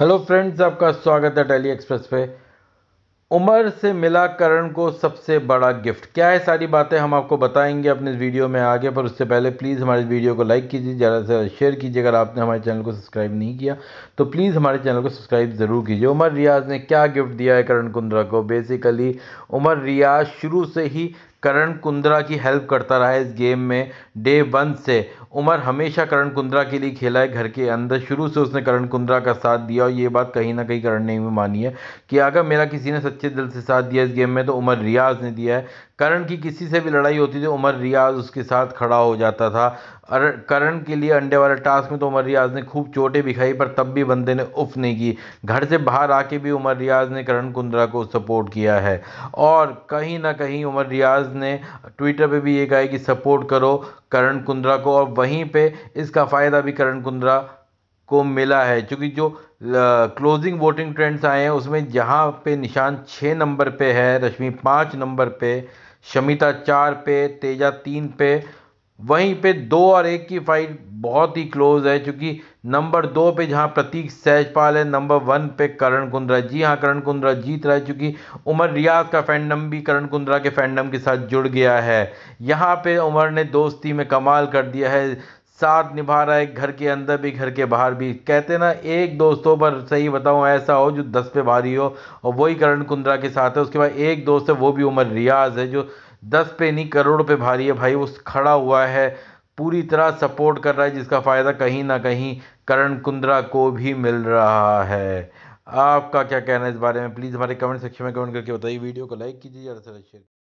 hello friends आपका स्वागत है डेली एक्सप्रेस पे उमर से मिला करण को सबसे बड़ा गिफ्ट क्या है सारी बातें हम आपको बताएंगे अपने वीडियो में आगे पर उससे पहले प्लीज़ हमारे वीडियो को लाइक कीजिए ज़्यादा से ज़्यादा शेयर कीजिए अगर आपने हमारे चैनल को सब्सक्राइब नहीं किया तो प्लीज़ हमारे चैनल को सब्सक्राइब ज़रूर कीजिए उमर रियाज ने क्या गिफ्ट दिया है करण कुंद्रा को बेसिकली उमर रियाज शुरू से ही करण कुंद्रा की हेल्प करता रहा है इस गेम में डे वन से उमर हमेशा करण कुंद्रा के लिए खेला है घर के अंदर शुरू से उसने करण कुंद्रा का साथ दिया और ये बात कहीं ना कहीं करण ने भी मानी है कि अगर मेरा किसी ने सच्चे दिल से साथ दिया इस गेम में तो उमर रियाज़ ने दिया है करण की किसी से भी लड़ाई होती थी उमर रियाज उसके साथ खड़ा हो जाता था और करण के लिए अंडे वाले टास्क में तो उमर रियाज ने खूब चोटें भी खाई पर तब भी बंदे ने उफ नहीं की घर से बाहर आके भी उमर रियाज ने करण कुंद्रा को सपोर्ट किया है और कहीं ना कहीं उमर रियाज ने ट्विटर पे भी ये कहा कि सपोर्ट करो करण कुंद्रा को और वहीं पे इसका फ़ायदा भी करण कुंद्रा को मिला है चूँकि जो क्लोजिंग वोटिंग ट्रेंड्स आए हैं उसमें जहाँ पे निशान छः नंबर पे है रश्मि पाँच नंबर पे शमिता चार पे तेजा तीन पे वहीं पे दो और एक की फाइट बहुत ही क्लोज है क्योंकि नंबर दो पे जहाँ प्रतीक सहजपाल है नंबर वन पे करण कुंद्रा जी हाँ करण कुंद्रा जीत रहा है क्योंकि उमर रियाज का फैंडम भी करण कुंद्रा के फैंडम के साथ जुड़ गया है यहाँ पे उमर ने दोस्ती में कमाल कर दिया है साथ निभा रहा है घर के अंदर भी घर के बाहर भी कहते ना एक दोस्तों पर सही बताऊँ ऐसा हो जो दस पे भारी हो और वही करण कुंद्रा के साथ है उसके बाद एक दोस्त है वो भी उमर रियाज है जो दस पे नहीं करोड़ पे भारी है भाई उस खड़ा हुआ है पूरी तरह सपोर्ट कर रहा है जिसका फ़ायदा कहीं ना कहीं करण कुंद्रा को भी मिल रहा है आपका क्या कहना है इस बारे में प्लीज़ हमारे कमेंट सेक्शन में कमेंट करके बताइए वीडियो को लाइक कीजिए और शेयर